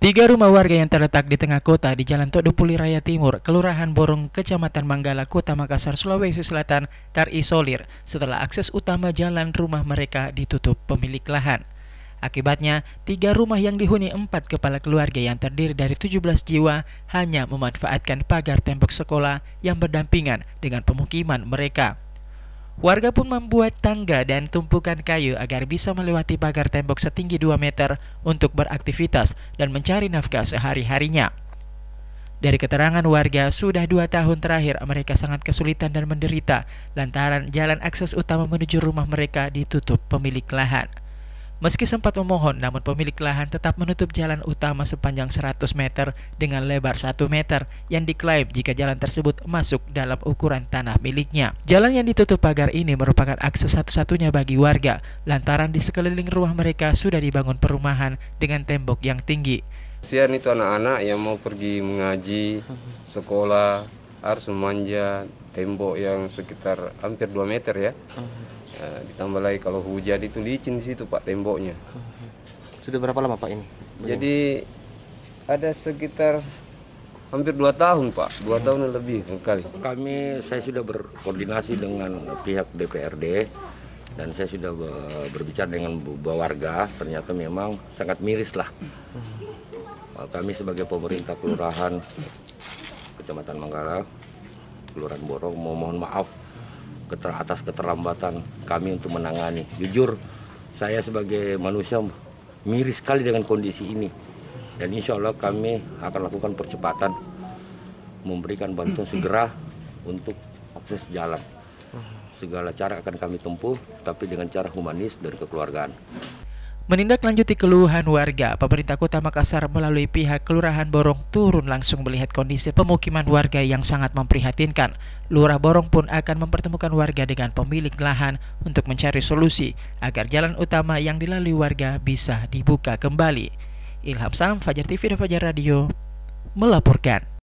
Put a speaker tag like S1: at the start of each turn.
S1: Tiga rumah warga yang terletak di tengah kota di Jalan Tok Dupuli Raya Timur, Kelurahan Borong, Kecamatan Manggala, Kota Makassar, Sulawesi Selatan terisolir setelah akses utama jalan rumah mereka ditutup pemilik lahan. Akibatnya, tiga rumah yang dihuni empat kepala keluarga yang terdiri dari 17 jiwa hanya memanfaatkan pagar tembok sekolah yang berdampingan dengan pemukiman mereka. Warga pun membuat tangga dan tumpukan kayu agar bisa melewati pagar tembok setinggi 2 meter untuk beraktivitas dan mencari nafkah sehari-harinya. Dari keterangan warga, sudah dua tahun terakhir mereka sangat kesulitan dan menderita lantaran jalan akses utama menuju rumah mereka ditutup pemilik lahan. Meski sempat memohon, namun pemilik lahan tetap menutup jalan utama sepanjang 100 meter dengan lebar 1 meter yang diklaim jika jalan tersebut masuk dalam ukuran tanah miliknya. Jalan yang ditutup pagar ini merupakan akses satu-satunya bagi warga, lantaran di sekeliling rumah mereka sudah dibangun perumahan dengan tembok yang tinggi.
S2: Sian itu anak-anak yang mau pergi mengaji, sekolah, harus memanjat tembok yang sekitar hampir 2 meter ya. Eh, ditambah lagi kalau hujan itu licin di situ Pak temboknya. Sudah berapa lama Pak ini? Begini? Jadi ada sekitar hampir dua tahun Pak, dua hmm. tahun lebih
S3: sekali. Kami saya sudah berkoordinasi dengan pihak DPRD dan saya sudah berbicara dengan beberapa warga, ternyata memang sangat miris lah.
S2: Hmm.
S3: Kami sebagai pemerintah kelurahan Kecamatan Manggala Kelurahan Borong mau mohon maaf keter atas keterlambatan kami untuk menangani. Jujur, saya sebagai manusia miris sekali dengan kondisi ini. Dan insya Allah kami akan lakukan percepatan memberikan bantuan segera untuk akses jalan. Segala cara akan kami tempuh, tapi dengan cara humanis dan kekeluargaan.
S1: Menindaklanjuti keluhan warga, pemerintah kota Makassar melalui pihak Kelurahan Borong turun langsung melihat kondisi pemukiman warga yang sangat memprihatinkan. Lurah Borong pun akan mempertemukan warga dengan pemilik lahan untuk mencari solusi agar jalan utama yang dilalui warga bisa dibuka kembali. Ilham Sam, Fajar TV dan Fajar Radio melaporkan.